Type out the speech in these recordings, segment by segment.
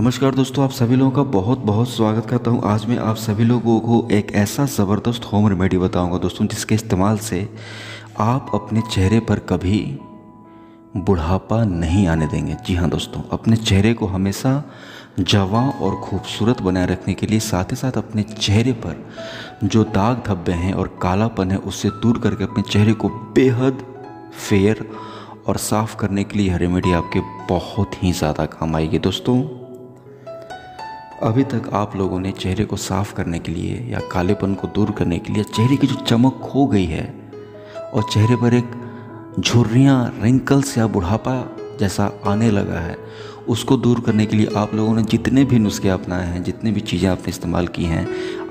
नमस्कार दोस्तों आप सभी लोगों का बहुत बहुत स्वागत करता हूं आज मैं आप सभी लोगों को एक ऐसा ज़बरदस्त होम रेमेडी बताऊंगा दोस्तों जिसके इस्तेमाल से आप अपने चेहरे पर कभी बुढ़ापा नहीं आने देंगे जी हाँ दोस्तों अपने चेहरे को हमेशा जवा और खूबसूरत बनाए रखने के लिए साथ ही साथ अपने चेहरे पर जो दाग धब्बे हैं और कालापन है उससे दूर करके अपने चेहरे को बेहद फेयर और साफ़ करने के लिए रेमेडी आपके बहुत ही ज़्यादा काम आएगी दोस्तों अभी तक आप लोगों ने चेहरे को साफ करने के लिए या कालेपन को दूर करने के लिए चेहरे की जो चमक खो गई है और चेहरे पर एक झुर्रियाँ रिंकल्स या बुढ़ापा जैसा आने लगा है उसको दूर करने के लिए आप लोगों ने जितने भी नुस्खे अपनाए हैं जितने भी चीज़ें आपने इस्तेमाल की हैं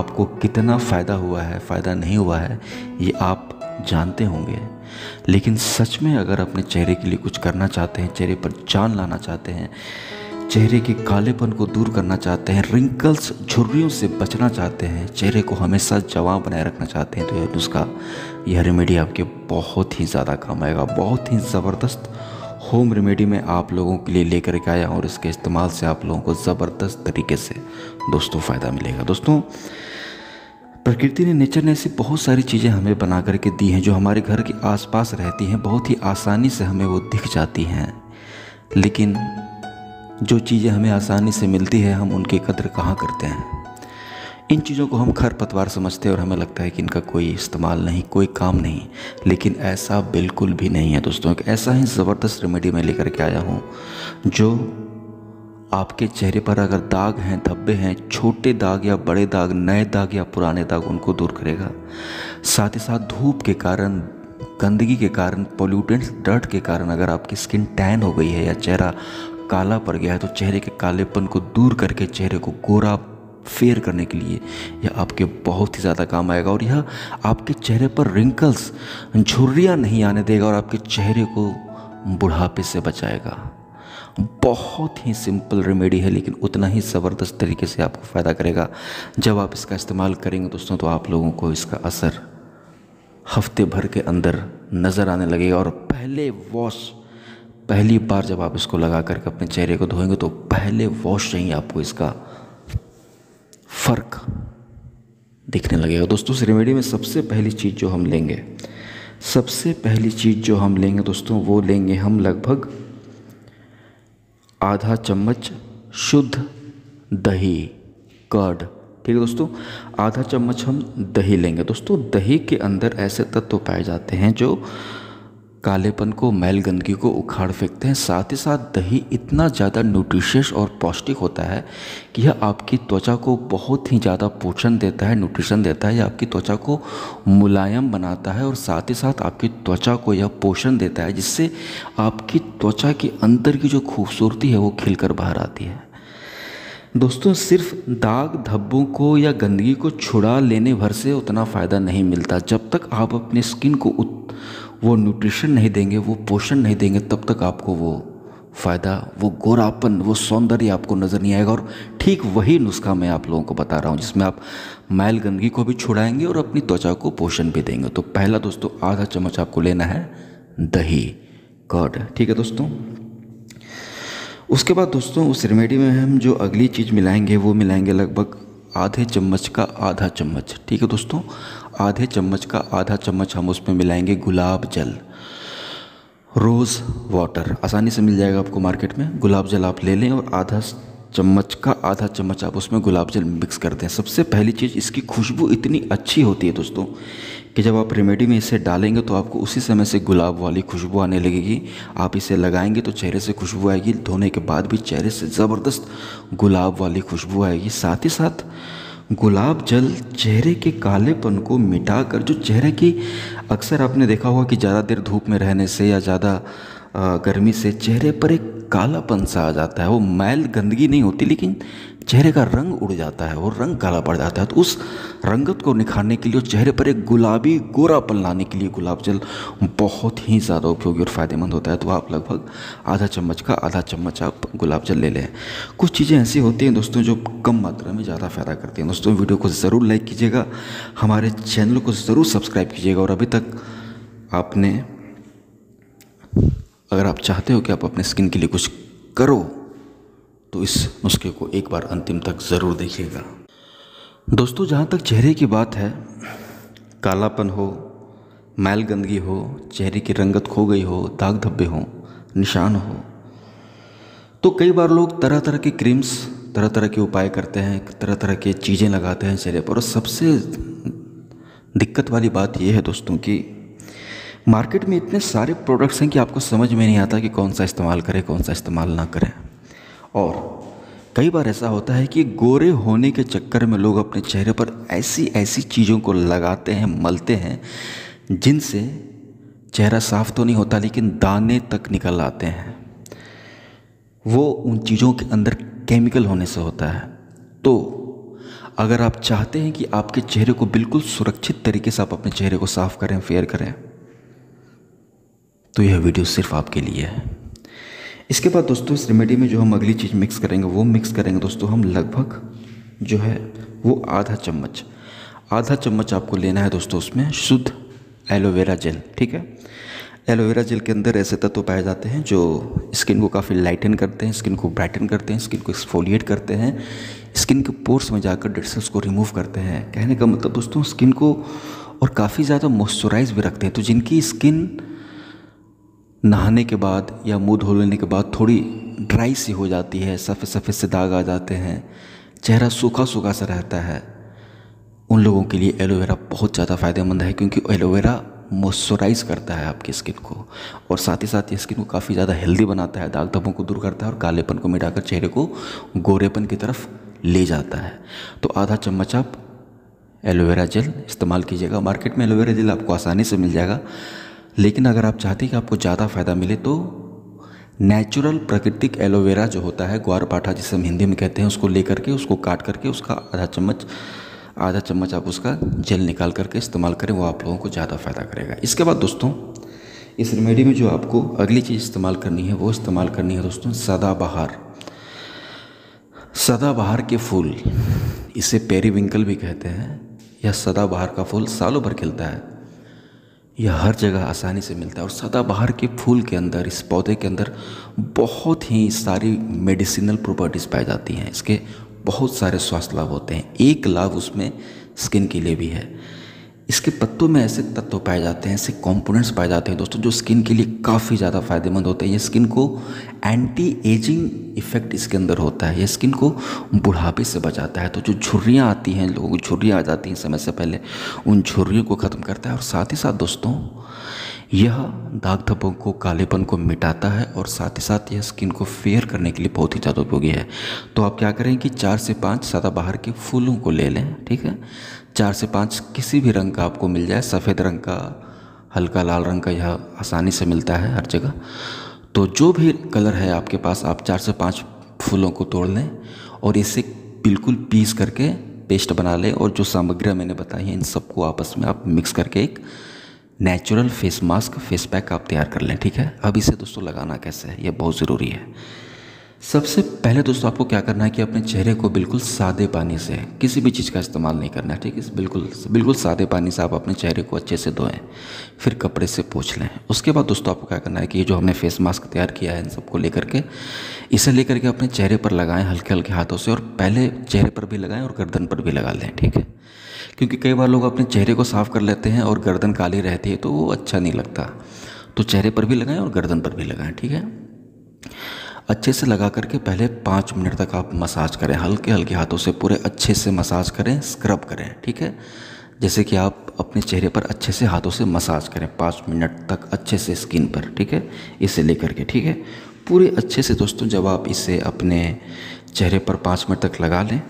आपको कितना फ़ायदा हुआ है फ़ायदा नहीं हुआ है ये आप जानते होंगे लेकिन सच में अगर अपने चेहरे के लिए कुछ करना चाहते हैं चेहरे पर जान लाना चाहते हैं चेहरे के कालेपन को दूर करना चाहते हैं रिंकल्स झुर्रियों से बचना चाहते हैं चेहरे को हमेशा जवाब बनाए रखना चाहते हैं तो यह नुस्खा यह रेमेडी आपके बहुत ही ज़्यादा काम आएगा बहुत ही ज़बरदस्त होम रेमेडी में आप लोगों के लिए लेकर के आया और इसके इस्तेमाल से आप लोगों को ज़बरदस्त तरीके से दोस्तों फ़ायदा मिलेगा दोस्तों प्रकृति ने नेचर ने ऐसी बहुत सारी चीज़ें हमें बना करके दी हैं जो हमारे घर के आसपास रहती हैं बहुत ही आसानी से हमें वो दिख जाती हैं लेकिन जो चीज़ें हमें आसानी से मिलती है हम उनकी कदर कहाँ करते हैं इन चीज़ों को हम खर पतवार समझते हैं और हमें लगता है कि इनका कोई इस्तेमाल नहीं कोई काम नहीं लेकिन ऐसा बिल्कुल भी नहीं है दोस्तों एक ऐसा ही ज़बरदस्त रेमेडी मैं लेकर के आया हूँ जो आपके चेहरे पर अगर दाग हैं धब्बे हैं छोटे दाग या बड़े दाग नए दाग या पुराने दाग उनको दूर करेगा साथ ही साथ धूप के कारण गंदगी के कारण पोल्यूटेंट्स डर्ट के कारण अगर आपकी स्किन टैन हो गई है या चेहरा काला पड़ गया है तो चेहरे के कालेपन को दूर करके चेहरे को गोरा फेयर करने के लिए यह आपके बहुत ही ज़्यादा काम आएगा और यह आपके चेहरे पर रिंकल्स झुर्रियाँ नहीं आने देगा और आपके चेहरे को बुढ़ापे से बचाएगा बहुत ही सिंपल रेमेडी है लेकिन उतना ही ज़बरदस्त तरीके से आपको फ़ायदा करेगा जब आप इसका इस्तेमाल करेंगे दोस्तों तो आप लोगों को इसका असर हफ्ते भर के अंदर नज़र आने लगेगा और पहले वॉश पहली बार जब आप इसको लगा करके अपने चेहरे को धोएंगे तो पहले वॉश से ही आपको इसका फ़र्क दिखने लगेगा दोस्तों इस रेमेडी में सबसे पहली चीज़ जो हम लेंगे सबसे पहली चीज़ जो हम लेंगे दोस्तों वो लेंगे हम लगभग आधा चम्मच शुद्ध दही कर्ड ठीक है दोस्तों आधा चम्मच हम दही लेंगे दोस्तों दही के अंदर ऐसे तत्व पाए जाते हैं जो कालेपन को मैल गंदगी को उखाड़ फेंकते हैं साथ ही साथ दही इतना ज़्यादा न्यूट्रिशियस और पौष्टिक होता है कि यह आपकी त्वचा को बहुत ही ज़्यादा पोषण देता है न्यूट्रिशन देता है यह आपकी त्वचा को मुलायम बनाता है और साथ ही साथ आपकी त्वचा को यह पोषण देता है जिससे आपकी त्वचा के अंदर की जो खूबसूरती है वो खिलकर बाहर आती है दोस्तों सिर्फ दाग धब्बों को या गंदगी को छुड़ा लेने भर से उतना फ़ायदा नहीं मिलता जब तक आप अपने स्किन को वो न्यूट्रिशन नहीं देंगे वो पोषण नहीं देंगे तब तक आपको वो फ़ायदा वो गोरापन वो सौंदर्य आपको नज़र नहीं आएगा और ठीक वही नुस्खा मैं आप लोगों को बता रहा हूँ जिसमें आप मैल गंदगी को भी छुड़ाएंगे और अपनी त्वचा को पोषण भी देंगे तो पहला दोस्तों आधा चम्मच आपको लेना है दही कर्ड ठीक है दोस्तों उसके बाद दोस्तों उस रेमेडी में हम जो अगली चीज़ मिलाएंगे वो मिलाएंगे लगभग आधे चम्मच का आधा चम्मच ठीक है दोस्तों आधे चम्मच का आधा चम्मच हम उसमें मिलाएंगे गुलाब जल रोज़ वाटर आसानी से मिल जाएगा आपको मार्केट में गुलाब जल आप ले लें और आधा चम्मच का आधा चम्मच आप उसमें गुलाब जल मिक्स कर दें सबसे पहली चीज़ इसकी खुशबू इतनी अच्छी होती है दोस्तों कि जब आप रेमेडी में इसे डालेंगे तो आपको उसी समय से गुलाब वाली खुशबू आने लगेगी आप इसे लगाएंगे तो चेहरे से खुशबू आएगी धोने के बाद भी चेहरे से ज़बरदस्त गुलाब वाली खुशबू आएगी साथ ही साथ गुलाब जल चेहरे के कालेपन को मिटाकर जो चेहरे की अक्सर आपने देखा होगा कि ज़्यादा देर धूप में रहने से या ज़्यादा गर्मी से चेहरे पर एक कालापन सा आ जाता है वो मैल गंदगी नहीं होती लेकिन चेहरे का रंग उड़ जाता है और रंग काला पड़ जाता है तो उस रंगत को निखारने के लिए चेहरे पर एक गुलाबी गोरापन लाने के लिए गुलाब जल बहुत ही ज़्यादा उपयोगी और फ़ायदेमंद होता है तो आप लगभग आधा चम्मच का आधा चम्मच आप गुलाब जल ले लें कुछ चीज़ें ऐसी होती हैं दोस्तों जो कम मात्रा में ज़्यादा फ़ायदा करती हैं दोस्तों वीडियो को ज़रूर लाइक कीजिएगा हमारे चैनल को ज़रूर सब्सक्राइब कीजिएगा और अभी तक आपने अगर आप चाहते हो कि आप अपने स्किन के लिए कुछ करो तो इस नुस्खे को एक बार अंतिम तक ज़रूर देखिएगा दोस्तों जहाँ तक चेहरे की बात है कालापन हो मैल गंदगी हो चेहरे की रंगत खो गई हो दाग धब्बे हो निशान हो तो कई बार लोग तरह तरह के क्रीम्स तरह तरह के उपाय करते हैं तरह तरह के चीज़ें लगाते हैं चेहरे पर और सबसे दिक्कत वाली बात यह है दोस्तों कि मार्केट में इतने सारे प्रोडक्ट्स हैं कि आपको समझ में नहीं आता कि कौन सा इस्तेमाल करें कौन सा इस्तेमाल ना करें और कई बार ऐसा होता है कि गोरे होने के चक्कर में लोग अपने चेहरे पर ऐसी ऐसी चीज़ों को लगाते हैं मलते हैं जिनसे चेहरा साफ तो नहीं होता लेकिन दाने तक निकल आते हैं वो उन चीज़ों के अंदर केमिकल होने से होता है तो अगर आप चाहते हैं कि आपके चेहरे को बिल्कुल सुरक्षित तरीके से आप अपने चेहरे को साफ़ करें फेयर करें तो यह वीडियो सिर्फ आपके लिए है इसके बाद दोस्तों इस रेमेडी में जो हम अगली चीज़ मिक्स करेंगे वो मिक्स करेंगे दोस्तों हम लगभग जो है वो आधा चम्मच आधा चम्मच आपको लेना है दोस्तों उसमें शुद्ध एलोवेरा जेल ठीक है एलोवेरा जेल के अंदर ऐसे तत्व तो पाए जाते हैं जो स्किन को काफ़ी लाइटन करते हैं स्किन को ब्राइटन करते हैं स्किन को एक्सफोलिएट करते हैं स्किन के पोर्स में जाकर डिटसल्स को रिमूव करते हैं कहने का मतलब दोस्तों स्किन को और काफ़ी ज़्यादा मॉइस्चराइज भी रखते हैं तो जिनकी स्किन नहाने के बाद या मुंह धो लेने के बाद थोड़ी ड्राई सी हो जाती है सफ़ेद सफ़ेद से दाग आ जाते हैं चेहरा सूखा सूखा सा रहता है उन लोगों के लिए एलोवेरा बहुत ज़्यादा फ़ायदेमंद है क्योंकि एलोवेरा मॉइस्चराइज करता है आपकी स्किन को और साथ ही साथ ये स्किन को काफ़ी ज़्यादा हेल्दी बनाता है दाग धब्बों को दूर करता है और कालेपन को मिटाकर चेहरे को गोरेपन की तरफ ले जाता है तो आधा चम्मच आप एलोवेरा जेल इस्तेमाल कीजिएगा मार्केट में एलोवेरा जेल आपको आसानी से मिल जाएगा लेकिन अगर आप चाहते हैं कि आपको ज़्यादा फ़ायदा मिले तो नेचुरल प्राकृतिक एलोवेरा जो होता है ग्वार पाठा जिसे हम हिंदी में कहते हैं उसको ले करके उसको काट करके उसका आधा चम्मच आधा चम्मच आप उसका जेल निकाल करके इस्तेमाल करें वो आप लोगों को ज़्यादा फ़ायदा करेगा इसके बाद दोस्तों इस रेमेडी में जो आपको अगली चीज़ इस्तेमाल करनी है वो इस्तेमाल करनी है दोस्तों सदाबहार सदाबहार के फूल इसे पेरीविंकल भी कहते हैं यह सदाबहार का फूल सालों भर खिलता है यह हर जगह आसानी से मिलता है और सदाबहार के फूल के अंदर इस पौधे के अंदर बहुत ही सारी मेडिसिनल प्रॉपर्टीज़ पाई जाती हैं इसके बहुत सारे स्वास्थ्य लाभ होते हैं एक लाभ उसमें स्किन के लिए भी है इसके पत्तों में ऐसे तत्व पाए जाते हैं ऐसे कंपोनेंट्स पाए जाते हैं दोस्तों जो स्किन के लिए काफ़ी ज़्यादा फायदेमंद होते हैं ये स्किन को एंटी एजिंग इफेक्ट इसके अंदर होता है ये स्किन को बुढ़ापे से बचाता है तो जो झुर्रियाँ आती हैं लोगों की झुर्रियाँ आ जाती हैं समय से पहले उन झुर्रियों को ख़त्म करता है और साथ ही साथ दोस्तों यह दाग धब्बों को कालेपन को मिटाता है और साथ ही साथ यह स्किन को फेयर करने के लिए बहुत ही ज़्यादा उपयोगी है तो आप क्या करें कि चार से पाँच सदाबहार के फूलों को ले लें ठीक है चार से पाँच किसी भी रंग का आपको मिल जाए सफ़ेद रंग का हल्का लाल रंग का यह आसानी से मिलता है हर जगह तो जो भी कलर है आपके पास आप चार से पाँच फूलों को तोड़ लें और इसे बिल्कुल पीस करके पेस्ट बना लें और जो सामग्रियाँ मैंने बताई हैं इन सबको आपस में आप मिक्स करके एक natural face mask face pack आप तैयार कर लें ठीक है अब इसे दोस्तों लगाना कैसे है ये बहुत ज़रूरी है सबसे पहले दोस्तों आपको क्या करना है कि अपने चेहरे को बिल्कुल सादे पानी से किसी भी चीज़ का इस्तेमाल नहीं करना है ठीक है बिल्कुल बिल्कुल सादे पानी से आप अपने चेहरे को अच्छे से धोएं फिर कपड़े से पोछ लें उसके बाद दोस्तों आपको क्या करना है कि ये जो हमने फेस मास्क तैयार किया है इन सबको लेकर के इसे लेकर के अपने चेहरे पर लगाएं हल्के हल्के हाथों से और पहले चेहरे पर भी लगाएं और गर्दन पर भी लगा लें ठीक है क्योंकि कई बार लोग अपने चेहरे को साफ़ कर लेते हैं और गर्दन काली रहती है तो वो अच्छा नहीं लगता तो चेहरे पर भी लगाएं और गर्दन पर भी लगाएं ठीक है अच्छे से लगा करके पहले पाँच मिनट तक आप मसाज करें हल्के हल्के हाथों से पूरे अच्छे से मसाज करें स्क्रब करें ठीक है जैसे कि आप अपने चेहरे पर अच्छे से हाथों से मसाज करें पाँच मिनट तक अच्छे से स्किन पर ठीक है इसे लेकर के ठीक है पूरे अच्छे से दोस्तों जब आप इसे अपने चेहरे पर पाँच मिनट तक लगा लें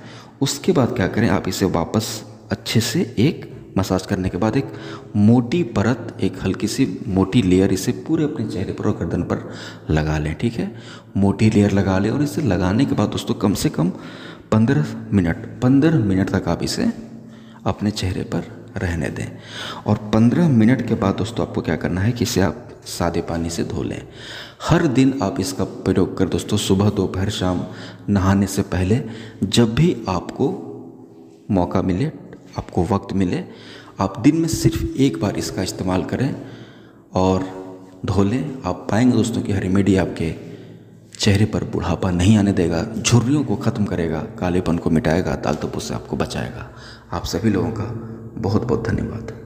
उसके बाद क्या करें आप इसे वापस अच्छे से एक मसाज करने के बाद एक मोटी परत एक हल्की सी मोटी लेयर इसे पूरे अपने चेहरे पर और गर्दन पर लगा लें ठीक है मोटी लेयर लगा लें और इसे लगाने के बाद दोस्तों कम से कम पंद्रह मिनट पंद्रह मिनट तक आप इसे अपने चेहरे पर रहने दें और पंद्रह मिनट के बाद दोस्तों आपको क्या करना है कि इसे आप सादे पानी से धो लें हर दिन आप इसका प्रयोग कर दोस्तों सुबह दोपहर शाम नहाने से पहले जब भी आपको मौका मिले आपको वक्त मिले आप दिन में सिर्फ एक बार इसका इस्तेमाल करें और धो लें आप पाएंगे दोस्तों कि रेमेडी आपके चेहरे पर बुढ़ापा नहीं आने देगा झुर्रियों को ख़त्म करेगा कालेपन को मिटाएगा तालतों से आपको बचाएगा आप सभी लोगों का बहुत बहुत धन्यवाद